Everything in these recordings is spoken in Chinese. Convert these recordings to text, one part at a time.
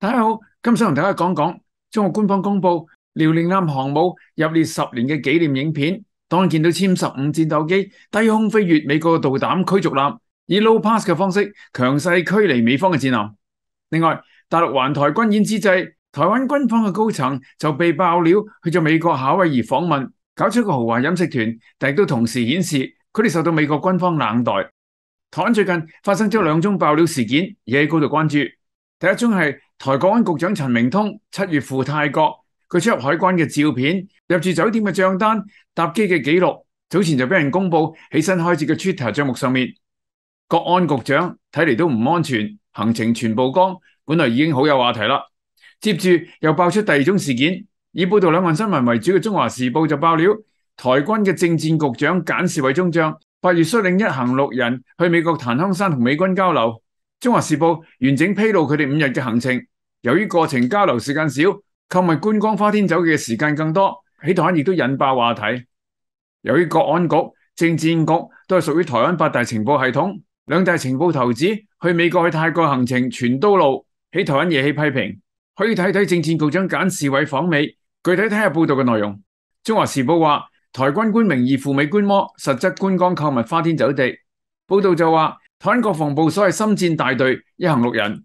大家好，今想同大家讲讲中国官方公布辽宁舰航母入列十年嘅纪念影片。当见到歼十五战斗机低空飞越美国嘅导弹驱逐舰，以 low pass 嘅方式强势驱离美方嘅战舰。另外，大陆环台军演之际，台湾军方嘅高层就被爆料去咗美国夏威夷访问，搞出个豪华饮食团。但亦都同时显示佢哋受到美国军方冷待。台湾最近发生咗两宗爆料事件，而喺高度关注。第一宗系。台國安局長陳明通七月赴泰國，佢出入海關嘅照片、入住酒店嘅帳單、搭機嘅記錄，早前就俾人公佈。起身開始嘅 Twitter 帳目上面，國安局長睇嚟都唔安全，行程全曝光。本來已經好有話題啦，接住又爆出第二宗事件。以報道兩岸新聞為主嘅《中華時報》就爆料，台軍嘅政戰局長簡士偉中將，八月率領一行六人去美國檀香山同美軍交流，《中華時報》完整披露佢哋五日嘅行程。由於過程交流時間少，購物觀光花天酒地嘅時間更多，喺台灣亦都引爆話題。由於國安局、政战局都係屬於台灣八大情報系統，兩大情報头子去美國、去泰國行程全都露，喺台灣惹起批評。可以睇睇政战局長簡士委訪美，具體睇下報道嘅內容。《中華時報》話，台軍官名義赴美觀摩，實質觀光購物花天酒地。報道就話，台灣國防部所謂深戰大隊一行六人。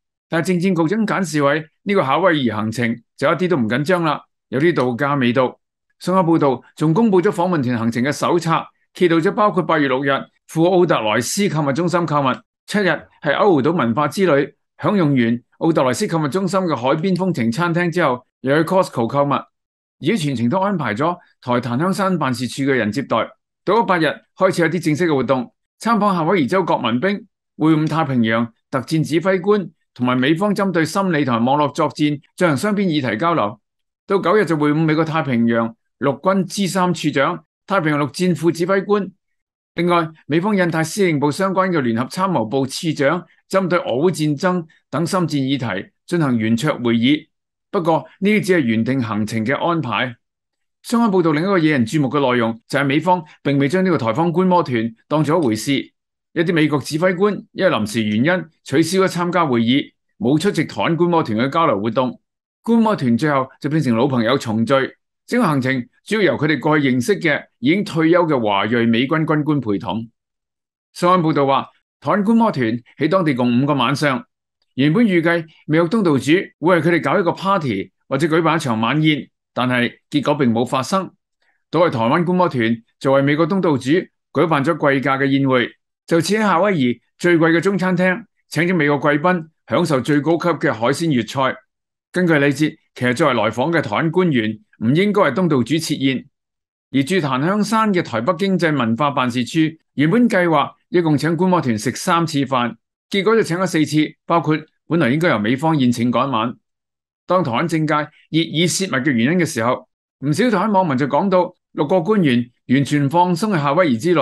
但系政戰局長簡示偉呢個夏威夷行程就一啲都唔緊張啦，有啲度假味道。上加報道仲公布咗訪問團行程嘅手冊，揭露咗包括八月六日赴奧特萊斯購物中心購物，七日係歐胡島文化之旅，享用完奧特萊斯購物中心嘅海邊風情餐廳之後，又去 Costco 購物，而家全程都安排咗台潭香山辦事處嘅人接待。到咗八日開始有啲正式嘅活動，參訪夏威夷州國民兵會晤太平洋特戰指揮官。同埋美方针对心理同网络作战进行双边议题交流，到九日就会晤美国太平洋陆军支三处长、太平洋陆战副指挥官。另外，美方印太司令部相关嘅联合参谋部次长针对俄乌战争等深战议题进行圆桌会议。不过呢啲只系原定行程嘅安排。相关报道另一个引人注目嘅内容就系美方并未将呢个台方观摩团当做一回事。一啲美国指挥官因为临时原因取消咗参加会议，冇出席台湾观摩团嘅交流活动。观摩团最后就变成老朋友重聚。整个行程主要由佢哋过去认识嘅已经退休嘅华裔美军军官陪同。新闻报道话，台湾观摩团喺当地共五个晚上。原本预计美国东道主会为佢哋搞一个 party 或者举办一场晚宴，但系结果并冇发生。倒系台湾观摩团作为美国东道主举办咗贵价嘅宴会。就似喺夏威夷最贵嘅中餐厅，请咗美国贵宾享受最高级嘅海鲜粤菜。根据礼节，其实作为来访嘅台湾官员，唔应该系东道主设宴。而驻檀香山嘅台北经济文化办事处原本计划一共请观摩团食三次饭，结果就请咗四次，包括本来应该由美方宴请嗰晚。当台湾政界热议泄密嘅原因嘅时候，唔少台湾网民就讲到六个官员完全放松嘅夏威夷之旅。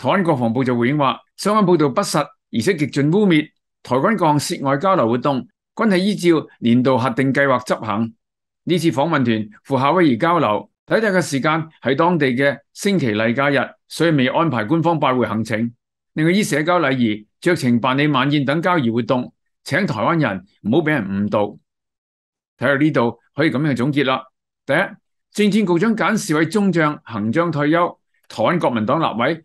台灣國防部就回應話：相關報導不實，而且極盡污蔑。台灣國涉外交流活動均係依照年度核定計劃執行。呢次訪問團赴夏威夷交流，抵睇嘅時間係當地嘅星期例假日，所以未安排官方拜會行程。另外依社交禮儀，酌情辦理晚宴等交易活動。請台灣人唔好俾人誤導。睇到呢度可以咁樣去總結啦。第一，政戰局長簡示偉中將行將退休，台灣國民黨立位。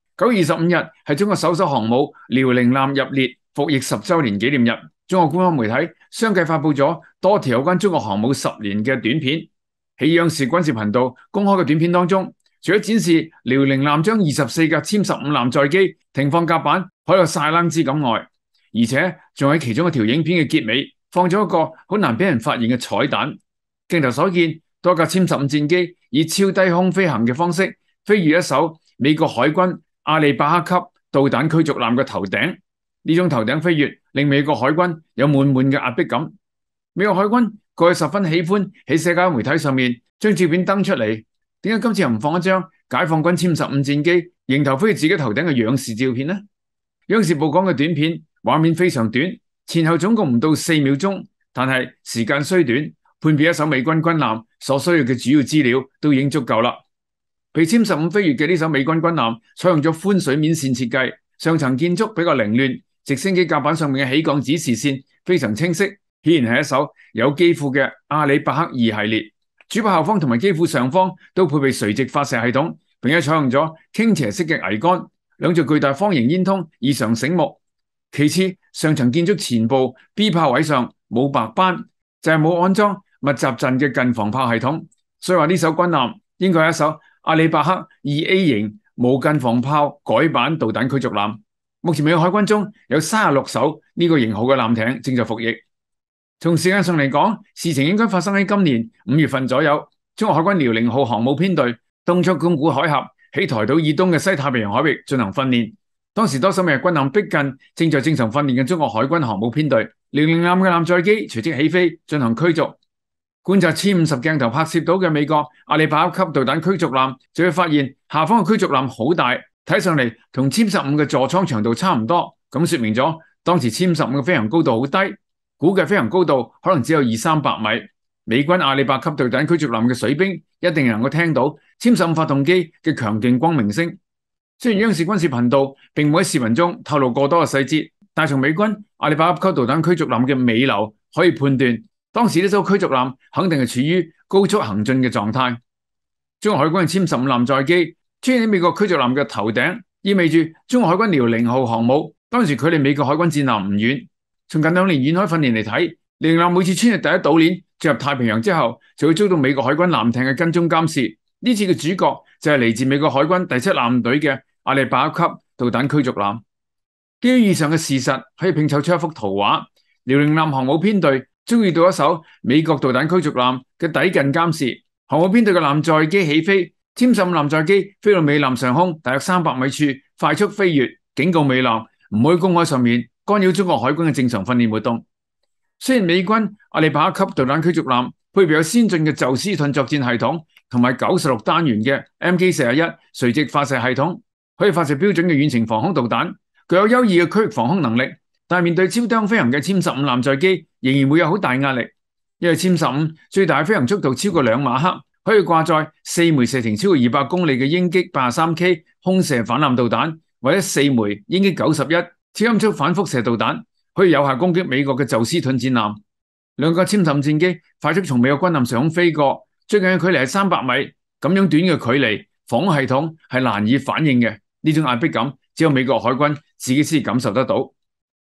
九月二十五日系中国首艘航母辽宁舰入列服役十周年纪念日。中国官方媒体相继发布咗多条有关中国航母十年嘅短片。喺央视军事频道公开嘅短片当中，除咗展示辽宁舰将二十四架歼十五舰载机停放甲板，海度晒冷枝感外，而且仲喺其中一条影片嘅结尾放咗一个好难俾人发现嘅彩蛋。镜头所见，多架歼十五战机以超低空飞行嘅方式飞越一艘美国海军。阿里巴克级导弹驱逐舰嘅头顶，呢种头顶飞越，令美国海军有满满嘅压迫感。美国海军过去十分喜欢喺社交媒体上面将照片登出嚟，点解今次又唔放一张解放军歼十五战机迎头飞喺自己头顶嘅仰视照片呢？央视曝光嘅短片画面非常短，前后总共唔到四秒钟，但系时间虽短，判别一艘美军军舰所需要嘅主要资料都已经足够啦。被歼十五飞越嘅呢首美军军舰，采用咗宽水面线设计，上层建筑比较凌乱。直升机甲板上面嘅起降指示线非常清晰，显然系一艘有机库嘅阿里伯克二系列。主炮后方同埋机库上方都配备垂直发射系统，并且采用咗倾斜式嘅桅杆。两座巨大方形烟囱异常醒目。其次，上层建筑前部 B 炮位上冇白斑，就系冇安装密集阵嘅近防炮系统。所以话呢首军舰应该系一首。阿里巴克二 A 型无近防炮改版导弹驱逐舰，目前美国海军中有三十六艘呢个型号嘅舰艇正在服役。从时间上嚟讲，事情应该发生喺今年五月份左右。中国海军辽宁号航母编队东出宫古海峡，喺台岛以东嘅西太平洋海域进行训练。当时多艘美军舰逼近正在正常训练嘅中国海军航母编队，辽宁舰嘅舰载机随即起飞进行驱逐。观察千五十镜头拍摄到嘅美国阿里巴级导弹驱逐舰，就会发现下方嘅驱逐舰好大，睇上嚟同歼十五嘅座舱长度差唔多，咁说明咗当时歼十五嘅飞行高度好低，估计飞行高度可能只有二三百米。美军阿里巴级导弹驱逐舰嘅水兵一定能够听到歼十五发动机嘅强劲轰鸣声。虽然央视军事频道并冇喺视频中透露过多嘅细节，但从美军阿里巴级导弹驱逐舰嘅尾流可以判断。当时呢艘驱逐舰肯定系处于高速行进嘅状态，中国海军歼十五舰载机穿喺美国驱逐舰嘅头顶，意味住中国海军辽宁号航母当时距离美国海军战舰唔远。从近两年远海训练嚟睇，辽宁每次穿越第一岛链进入太平洋之后，就会遭到美国海军舰艇嘅跟踪监视。呢次嘅主角就系嚟自美国海军第七舰队嘅阿利巴克级导弹驱逐舰。基于以上嘅事实，可以拼凑出一幅图画：辽宁舰航母编队。中遇到一艘美国导弹驱逐舰嘅抵近监视，航母编队嘅舰载机起飞，歼十五舰载机飞到美舰上空大约三百米处，快速飞越，警告美舰唔可以公开上面干扰中国海军嘅正常训练活动。虽然美军里巴克级导弹驱逐舰配备有先进嘅宙斯盾作战系统，同埋九十六单元嘅 Mk 四廿一垂直发射系统，可以发射标准嘅远程防空导弹，具有优异嘅区域防空能力，但系面对超低飞行嘅歼十五舰载机。仍然会有好大压力，因为歼十五最大飞行速度超过两马克，可以挂载四枚射程超过二百公里嘅鹰击八十三 K 空射反舰导弹，或者四枚鹰击九十一超音速反辐射导弹，可以有效攻击美国嘅宙斯盾战舰。两个歼十五战机快速从美国军舰上飞过，最近嘅距离系三百米，咁样短嘅距离，防空系统系难以反应嘅。呢种压迫感，只有美国海军自己先感受得到。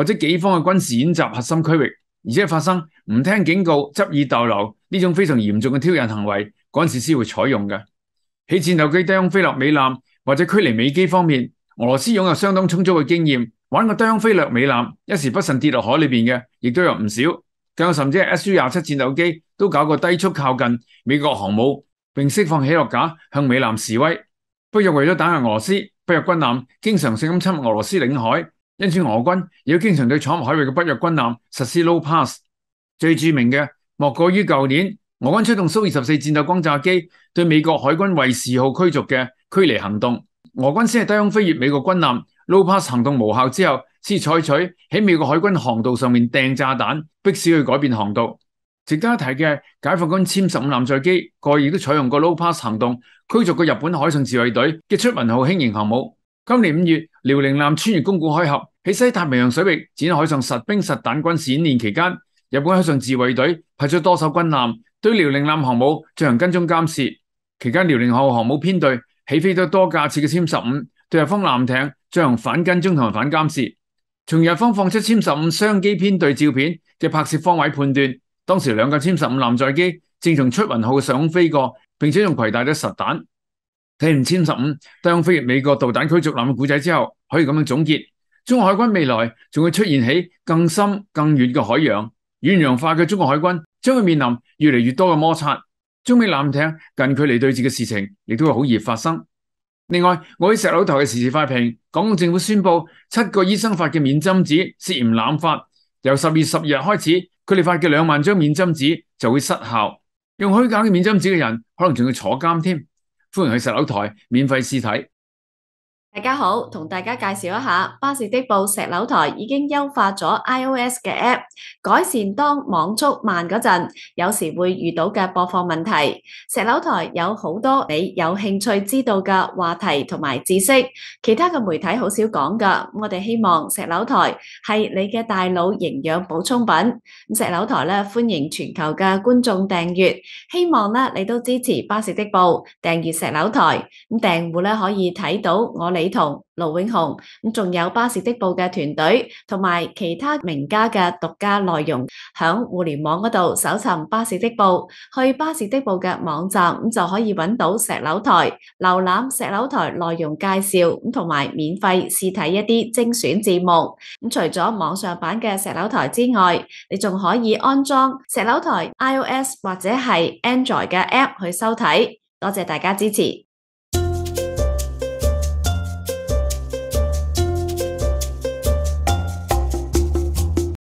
或者己方嘅軍事演習核心區域，而且發生唔聽警告執意逗留呢種非常嚴重嘅挑釁行為，軍事師會採用嘅。喺戰鬥機低空飛掠美艦或者距離美機方面，俄羅斯擁有相當充足嘅經驗。玩個低空飛掠美艦，一時不慎跌落海裏边嘅，亦都有唔少。更有甚至 S-27 u 戰鬥機都搞过低速靠近美國航母，並釋放起落架向美艦示威。不若為咗打壓俄羅斯，不若軍艦經常性咁侵入俄羅斯領海。因此，俄军亦经常对闯木海域嘅北约军舰实施 low pass。最著名嘅莫过于旧年，俄军出动苏二十四战斗轰炸机对美国海军卫士号驱逐嘅驱离行动，俄军先系低空飞越美国军舰 low pass 行动无效之后，先采取喺美国海军航道上面掟炸弹，迫使佢改变航道。值得一提嘅，解放军歼十五舰载机个亦都采用过 low pass 行动驱逐过日本海上自卫队嘅出云号轻型航母。今年五月，辽宁舰穿越公馆海峡。喺西太平洋水域展开海上实兵实弹军事演练期间，日本海上自卫队派出多艘军舰对辽宁舰航母进行跟踪监视。期间，辽宁号航母编队起飞咗多架次嘅歼十五对日方舰艇进行反跟踪同埋反监视。从日方放出歼十五双机编队照片嘅拍摄方位判断，当时两架歼十五舰载机正从出云号上空飞过，并且用携带咗实弹。睇完歼十五当飞越美国导弹驱逐舰嘅故仔之后，可以咁样总结。中国海军未来仲会出现起更深更远嘅海洋远洋化嘅中国海军将会面临越嚟越多嘅摩擦，中美舰艇近距离对峙嘅事情亦都会好易发生。另外，我喺石楼台嘅时事快评，港港政府宣布七个医生发嘅免针纸涉嫌滥发，由十月十日开始，佢哋发嘅两万张免针纸就会失效，用虚假嘅免针纸嘅人可能仲要坐监添。欢迎去石楼台免费试睇。大家好，同大家介绍一下巴士的部石楼台已经优化咗 iOS 嘅 app，改善当网速慢嗰阵，有时会遇到嘅播放问题。石楼台有好多你有兴趣知道嘅话题同埋知识，其他嘅媒体好少讲噶。我哋希望石楼台系你嘅大脑营养补充品。石楼台咧，欢迎全球嘅观众订阅，希望咧你都支持巴士的部订阅石楼台。咁订户咧可以睇到我哋。美彤、卢永红咁，仲有巴士的报嘅团队，同埋其他名家嘅独家内容，响互联网嗰度搜寻巴士的报，去巴士的报嘅网站咁就可以揾到石楼台，浏览石楼台内容介绍咁，同埋免费试睇一啲精选节目。咁除咗网上版嘅石楼台之外，你仲可以安装石楼台 iOS 或者系 Android 嘅 App 去收睇。多谢大家支持。